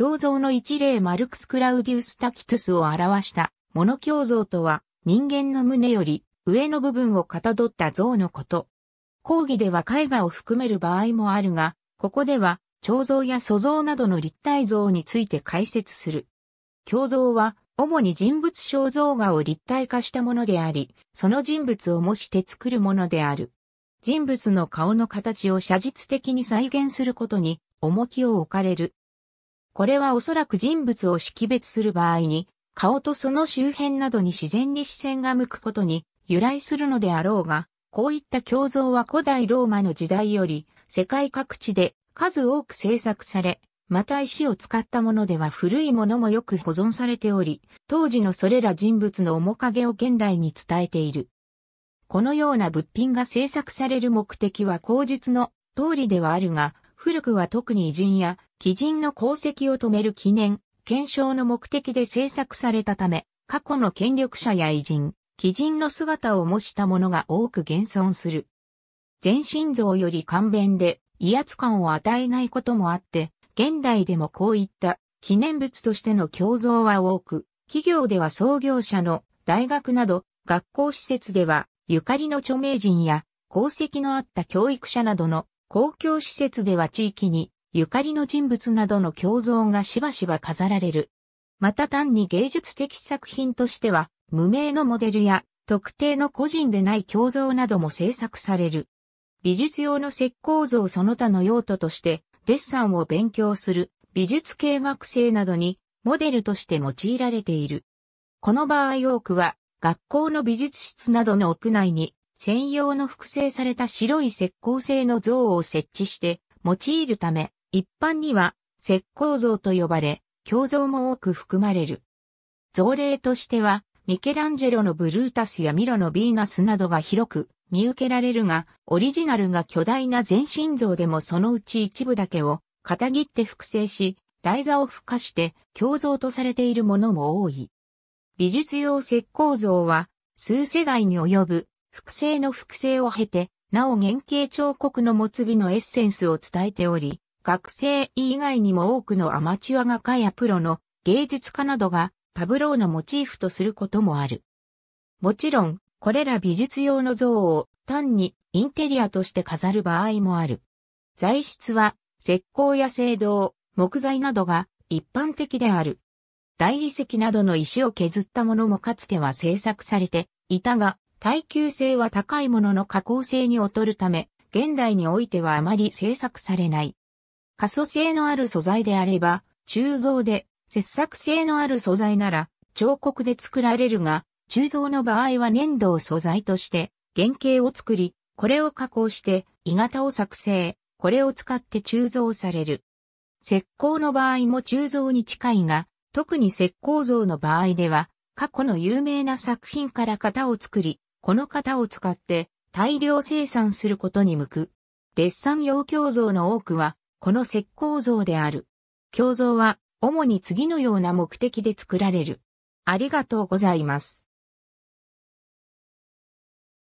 胸像の一例マルクス・クラウディウス・タキトゥスを表したモノ胸像とは人間の胸より上の部分をかたどった像のこと。講義では絵画を含める場合もあるが、ここでは彫像や素像などの立体像について解説する。胸像は主に人物肖像画を立体化したものであり、その人物を模して作るものである。人物の顔の形を写実的に再現することに重きを置かれるこれはおそらく人物を識別する場合に、顔とその周辺などに自然に視線が向くことに由来するのであろうが、こういった胸像は古代ローマの時代より世界各地で数多く制作され、また石を使ったものでは古いものもよく保存されており、当時のそれら人物の面影を現代に伝えている。このような物品が制作される目的は口実の通りではあるが、古くは特に偉人や鬼人の功績を止める記念、検証の目的で制作されたため、過去の権力者や偉人、鬼人の姿を模したものが多く現存する。全身像より簡便で威圧感を与えないこともあって、現代でもこういった記念物としての共像は多く、企業では創業者の大学など学校施設ではゆかりの著名人や功績のあった教育者などの公共施設では地域にゆかりの人物などの胸像がしばしば飾られる。また単に芸術的作品としては、無名のモデルや特定の個人でない胸像なども制作される。美術用の石膏像その他の用途として、デッサンを勉強する美術系学生などにモデルとして用いられている。この場合多くは学校の美術室などの屋内に専用の複製された白い石膏製の像を設置して用いるため一般には石膏像と呼ばれ、胸像も多く含まれる。造例としては、ミケランジェロのブルータスやミロのヴィーナスなどが広く見受けられるが、オリジナルが巨大な全身像でもそのうち一部だけを片切って複製し、台座を付加して胸像とされているものも多い。美術用石膏像は数世代に及ぶ複製の複製を経て、なお原型彫刻の持つ美のエッセンスを伝えており、学生以外にも多くのアマチュア画家やプロの芸術家などがタブローのモチーフとすることもある。もちろん、これら美術用の像を単にインテリアとして飾る場合もある。材質は石膏や青銅、木材などが一般的である。大理石などの石を削ったものもかつては製作されていたが、耐久性は高いものの加工性に劣るため、現代においてはあまり製作されない。可塑性のある素材であれば、鋳造で、切削性のある素材なら、彫刻で作られるが、鋳造の場合は粘土を素材として、原型を作り、これを加工して、鋳型を作成、これを使って鋳造される。石膏の場合も鋳造に近いが、特に石膏像の場合では、過去の有名な作品から型を作り、この型を使って大量生産することに向く。デッサン用鏡像の多くは、この石膏像である。胸像は、主に次のような目的で作られる。ありがとうございます。